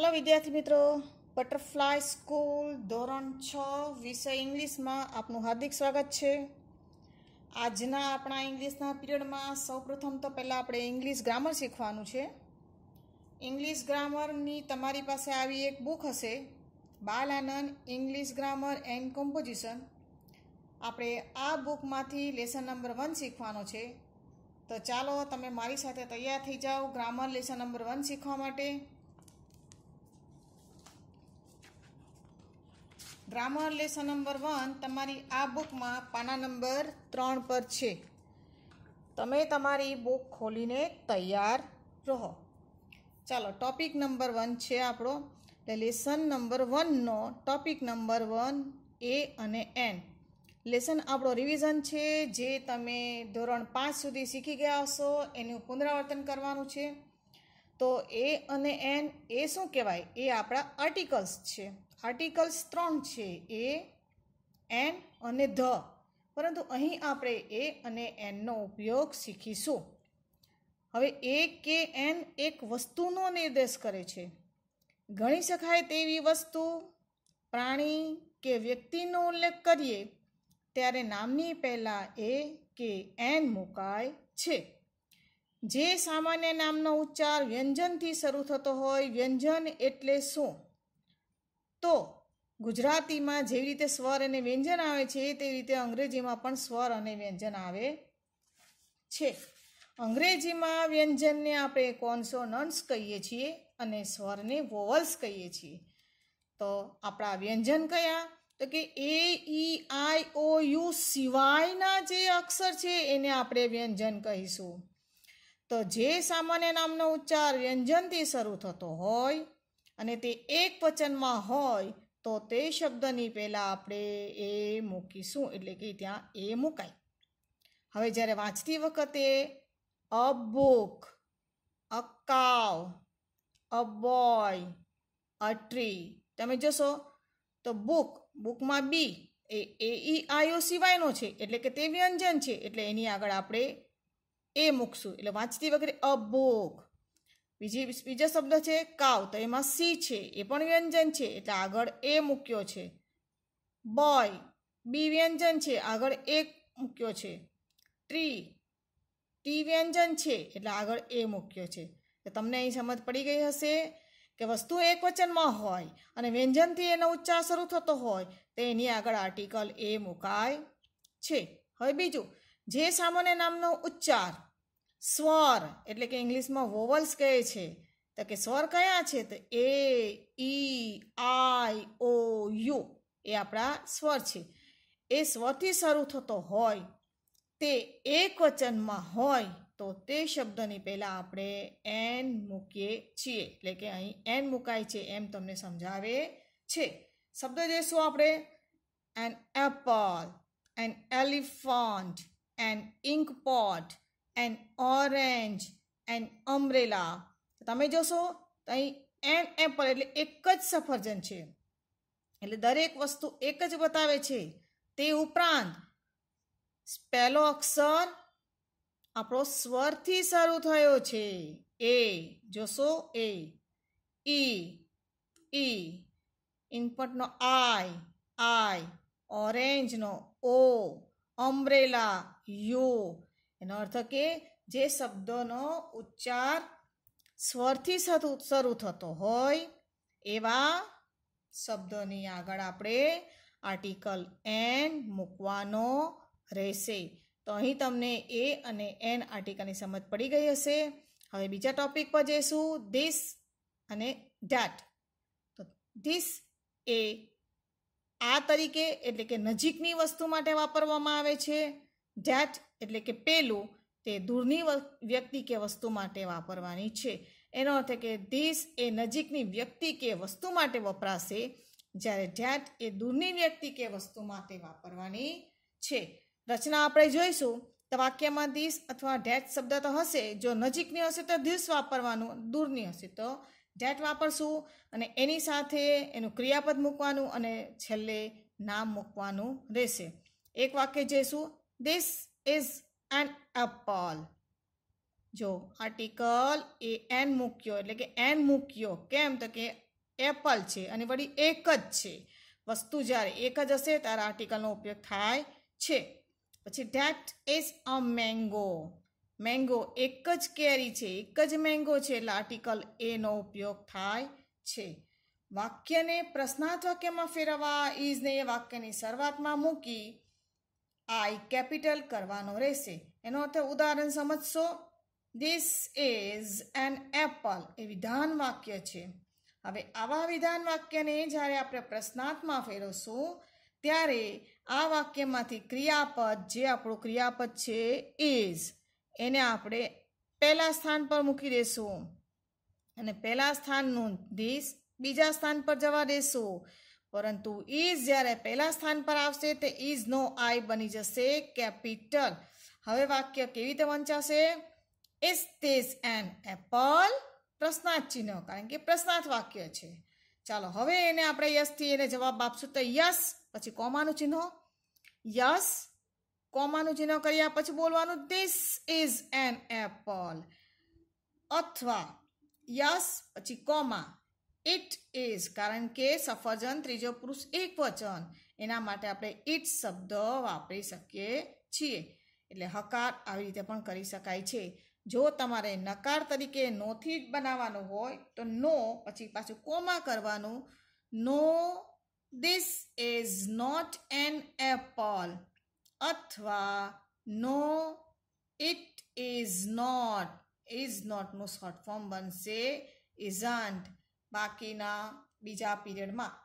hello વિદ્યાર્થી મિત્રો butterfly school ધોરણ છ વિષય ઇંગ્લિશમાં આપનું હાર્દિક સ્વાગત છે આજના આપણા ઇંગ્લિશના પીરિયડમાં સૌપ્રથમ તો પહેલાં આપણે ઇંગ્લિશ ગ્રામર શીખવાનું છે ઇંગ્લિશ ગ્રામરની તમારી પાસે આવી એક બુક હશે Bal Anand English grammar and composition આપણે આ બુકમાંથી લેસન નંબર વન શીખવાનો છે તો ચાલો તમે મારી સાથે તૈયાર થઈ જાઓ ગ્રામર લેસન નંબર વન શીખવા માટે ગ્રામર લેસન નંબર વન તમારી આ બુકમાં પાના નંબર ત્રણ પર છે તમે તમારી બુક ખોલીને તૈયાર રહો ચાલો ટોપિક નંબર વન છે આપણો એટલે લેસન નંબર વનનો ટોપિક નંબર વન એ અને એન લેસન આપણો રિવિઝન છે જે તમે ધોરણ પાંચ સુધી શીખી ગયા હશો એનું પુનરાવર્તન કરવાનું છે તો એ અને એન એ શું કહેવાય એ આપણા આર્ટિકલ્સ છે આર્ટિકલ્સ ત્રણ છે એ એન અને ધ પરંતુ અહીં આપણે એ અને એનનો ઉપયોગ શીખીશું હવે એ કે એન એક વસ્તુનો નિર્દેશ કરે છે ગણી શકાય તેવી વસ્તુ પ્રાણી કે વ્યક્તિનો ઉલ્લેખ કરીએ ત્યારે નામની પહેલાં એ કે એન મુકાય છે જે સામાન્ય નામનો ઉચ્ચાર વ્યંજનથી શરૂ થતો હોય વ્યંજન એટલે શું તો ગુજરાતીમાં જેવી રીતે સ્વર અને વ્યંજન આવે છે તેવી રીતે અંગ્રેજીમાં પણ સ્વર અને વ્યંજન આવે છે અંગ્રેજીમાં વ્યંજનને આપણે કોન્સોનન્ટ્સ કહીએ છીએ અને સ્વરને વોવલ્સ કહીએ છીએ તો આપણા વ્યંજન કયા તો કે એ ઈ આઈ ઓ યુ સિવાયના જે અક્ષર છે એને આપણે વ્યંજન કહીશું તો જે સામાન્ય નામનો ઉચ્ચાર વ્યંજનથી શરૂ થતો હોય અને તે એક વચનમાં હોય તો તે શબ્દની પહેલાં આપણે એ મૂકીશું એટલે કે ત્યાં એ મૂકાય હવે જ્યારે વાંચતી વખતે અબુક બુક અબોય કાવ તમે જોશો તો બુક બુકમાં બી એ એ ઈ આયો સિવાયનો છે એટલે કે તે વ્યંજન છે એટલે એની આગળ આપણે એ મૂકશું એટલે વાંચતી વગેરે અબોગ બીજી બીજો શબ્દ છે કાવ તો એમાં સી છે એ પણ વ્યંજન છે એટલે આગળ એ મૂક્યો છે બોય બી વ્યંજન છે આગળ એ મૂક્યો છે ટ્રી ટી વ્યંજન છે એટલે આગળ એ મૂક્યો છે તો તમને અહીં સમજ પડી ગઈ હશે કે વસ્તુ એક વચનમાં હોય અને વ્યંજનથી એનો ઉચ્ચાર શરૂ થતો હોય તો એની આગળ આર્ટિકલ એ મુકાય છે હવે બીજું જે સામાન્ય નામનો ઉચ્ચાર સ્વર એટલે કે ઇંગ્લિશમાં વોવલ્સ કહે છે તો કે સ્વર કયા છે તો એ ઈ આઈ ઓ યુ એ આપણા સ્વર છે એ સ્વરથી શરૂ થતો હોય તે એક વચનમાં હોય તો તે શબ્દની પહેલાં આપણે એન મૂકીએ છીએ એટલે કે અહીં એન મુકાય છે એમ તમને સમજાવે છે શબ્દ જોઈશું આપણે an apple an elephant an ink pot an orange an umbrella તમે જોશો તો અહીં એન એપલ એટલે એક જ સફરજન છે એટલે દરેક વસ્તુ એક જ બતાવે છે તે ઉપરાંત પહેલો અક્ષર આપણો સ્વરથી શરૂ થયો છે એ જોશો એ ઈ ઈ ઇન્ફન્ટનો આઈ આઈ ઓરેન્જનો ઓ અમ્બ્રેલા યુ એનો અર્થ કે જે શબ્દોનો ઉચ્ચાર સ્વરથી શરૂ થતો હોય એવા શબ્દોની આગળ આપણે આર્ટિકલ એન મૂકવાનો રહેશે તો અહીં તમને એ અને એન આર્ટિકલની સમજ પડી ગઈ હશે હવે બીજા ટોપિક પર જઈશું ધીસ અને ડેટ તો ધીસ એ આ તરીકે એટલે કે નજીકની વસ્તુ માટે વાપરવામાં આવે છે ડેટ એટલે કે પેલું તે દૂરની વ્યક્તિ કે વસ્તુ માટે વાપરવાની છે એનો અર્થ કે ધીસ એ નજીકની વ્યક્તિ કે વસ્તુ માટે વપરાશે જ્યારે ઢેટ એ દૂરની વ્યક્તિ કે વસ્તુ માટે વાપરવાની છે રચના આપણે જોઈશું તો વાક્યમાં ધીસ અથવા ઢેટ શબ્દ તો હશે જો નજીકની હશે તો ધીસ વાપરવાનું દૂરની હશે તો ઢેટ વાપરશું અને એની સાથે એનું ક્રિયાપદ મૂકવાનું અને છેલ્લે નામ મૂકવાનું રહેશે એક વાક્ય જોઈશું This is an apple જો આર્ટિકલ એ એન મૂક્યો એટલે કે એન મૂક્યો કેમ તો કે એપલ છે અને વળી એક જ છે વસ્તુ જ્યારે એક જ હશે ત્યારે આર્ટિકલનો ઉપયોગ થાય છે પછી that is a mango mango એક જ કેરી છે એક જ મેંગો છે એટલે આર્ટિકલ એનો ઉપયોગ થાય છે વાક્યને પ્રશ્નાર્થ વાક્યમાં ફેરવવા ઇઝને એ વાક્યની શરૂઆતમાં મૂકી આઈ કેપિટલ કરવાનો રહેશે એનો અર્થ ઉદાહરણ સમજશો ધીસ ઇઝ એન એપલ એ વિધાન વાક્ય છે હવે આવા વિધાન વાક્યને જ્યારે આપણે પ્રશ્નાર્થમાં ફેરવશું ત્યારે આ વાક્યમાંથી ક્રિયાપદ જે આપણું ક્રિયાપદ છે ઇઝ એને આપણે પહેલા સ્થાન પર મૂકી દેશું અને પહેલા સ્થાનનું ધીસ બીજા સ્થાન પર જવા દેશું પરંતુ ઇઝ જ્યારે પહેલાં સ્થાન પર આવશે તે ઇઝનો આઈ બની જશે કેપિટલ હવે વાક્ય કેવી રીતે વંચાશે ઇઝ ધીઝ એન એપલ પ્રશ્નાર્થ ચિહ્ન કારણ કે પ્રશ્નાર્થ વાક્ય છે ચાલો હવે એને આપણે યસથી એને જવાબ આપશું તો યસ પછી કોમાનું ચિહ્ન યસ કોમાનું ચિહ્ન કર્યા પછી બોલવાનું ધીસ ઇઝ એન એપલ અથવા યસ પછી કોમા ઇટ ઇઝ કારણ કે સફરજન ત્રીજો પુરુષ એક વચન એના માટે આપણે ઇટ શબ્દ વાપરી શકીએ છીએ એટલે હકાર આવી રીતે પણ કરી શકાય છે જો તમારે નકાર તરીકે નોથી જ બનાવવાનું હોય તો નો પછી પાછું કોમા કરવાનું no this is not an apple અથવા no it is not is નોટનું શોર્ટ ફોર્મ બનશે ઇઝન્ટ બાકીના બીજા પીરિયડમાં